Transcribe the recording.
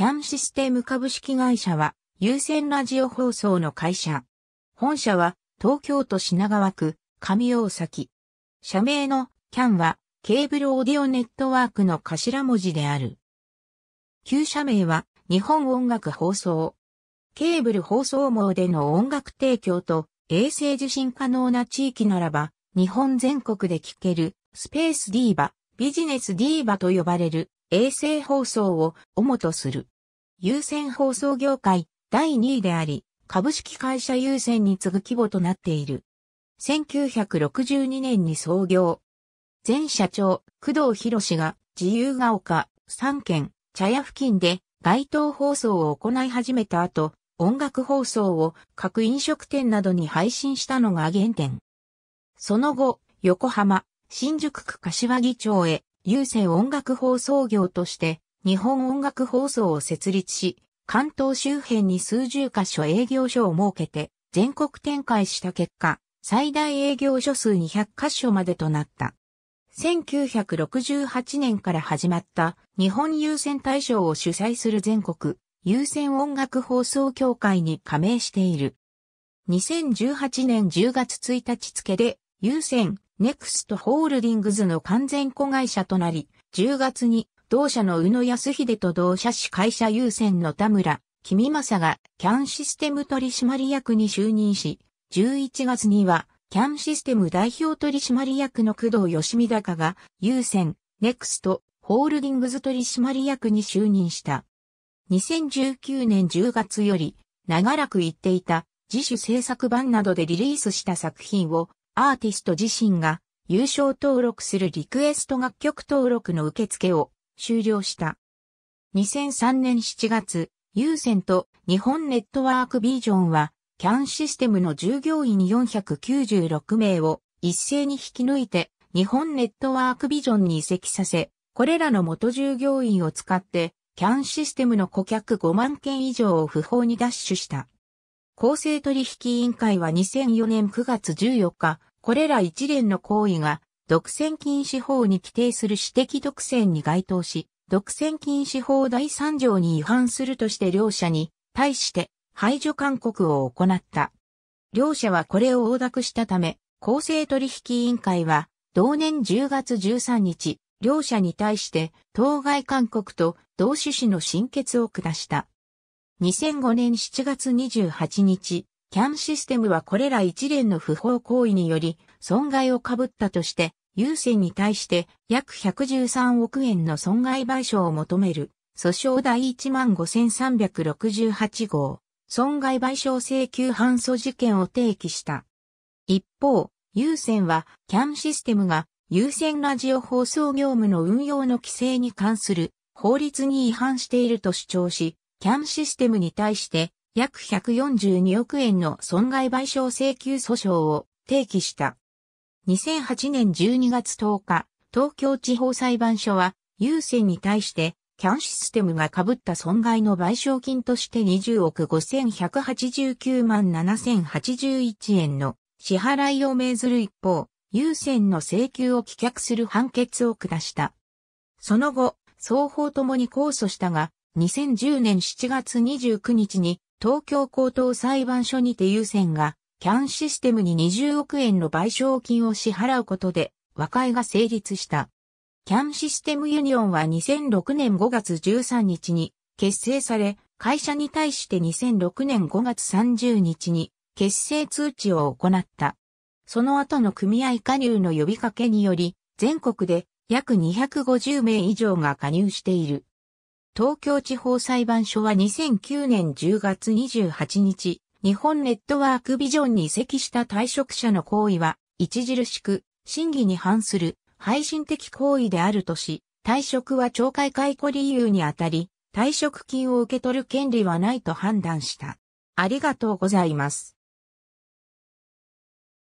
キャンシステム株式会社は、有線ラジオ放送の会社。本社は、東京都品川区、上大崎。社名のキャンは、ケーブルオーディオネットワークの頭文字である。旧社名は、日本音楽放送。ケーブル放送網での音楽提供と、衛星受信可能な地域ならば、日本全国で聴ける、スペースディーバ、ビジネスディーバと呼ばれる、衛星放送を主とする。有線放送業界第2位であり、株式会社有線に次ぐ規模となっている。1962年に創業。前社長、工藤博が自由が丘、三軒、茶屋付近で街頭放送を行い始めた後、音楽放送を各飲食店などに配信したのが原点。その後、横浜、新宿区柏木町へ、優先音楽放送業として日本音楽放送を設立し、関東周辺に数十カ所営業所を設けて、全国展開した結果、最大営業所数200カ所までとなった。1968年から始まった日本優先大賞を主催する全国優先音楽放送協会に加盟している。2018年10月1日付で優先ネクストホールディングズの完全子会社となり、10月に同社の宇野康秀と同社市会社優先の田村、君正が、キャンシステム取締役に就任し、11月には、キャンシステム代表取締役の工藤義美高が、優先、ネクスト、ホールディングズ取締役に就任した。2019年10月より、長らく言っていた、自主制作版などでリリースした作品を、アーティスト自身が、優勝登録するリクエスト楽曲登録の受付を、終了した。2003年7月、優先と日本ネットワークビジョンは、CAN システムの従業員496名を一斉に引き抜いて、日本ネットワークビジョンに移籍させ、これらの元従業員を使って、CAN システムの顧客5万件以上を不法に奪取した。公正取引委員会は2004年9月14日、これら一連の行為が独占禁止法に規定する私的独占に該当し、独占禁止法第3条に違反するとして両者に対して排除勧告を行った。両者はこれを横諾したため、公正取引委員会は同年10月13日、両者に対して当該勧告と同種子の審決を下した。2005年7月28日、CAN システムはこれら一連の不法行為により損害をかぶったとして優先に対して約113億円の損害賠償を求める訴訟第15368号損害賠償請求反訴事件を提起した。一方、優先は CAN システムが優先ラジオ放送業務の運用の規制に関する法律に違反していると主張し、CAN システムに対して約142億円の損害賠償請求訴訟を提起した。2008年12月10日、東京地方裁判所は、優先に対して、キャンシステムが被った損害の賠償金として20億5189万7081円の支払いを命ずる一方、優先の請求を棄却する判決を下した。その後、双方ともに控訴したが、2010年7月29日に東京高等裁判所にて優先がキャンシステムに20億円の賠償金を支払うことで和解が成立した。キャンシステムユニオンは2006年5月13日に結成され、会社に対して2006年5月30日に結成通知を行った。その後の組合加入の呼びかけにより、全国で約250名以上が加入している。東京地方裁判所は2009年10月28日、日本ネットワークビジョンに移籍した退職者の行為は、著しく、審議に反する、配信的行為であるとし、退職は懲戒解雇理由にあたり、退職金を受け取る権利はないと判断した。ありがとうございます。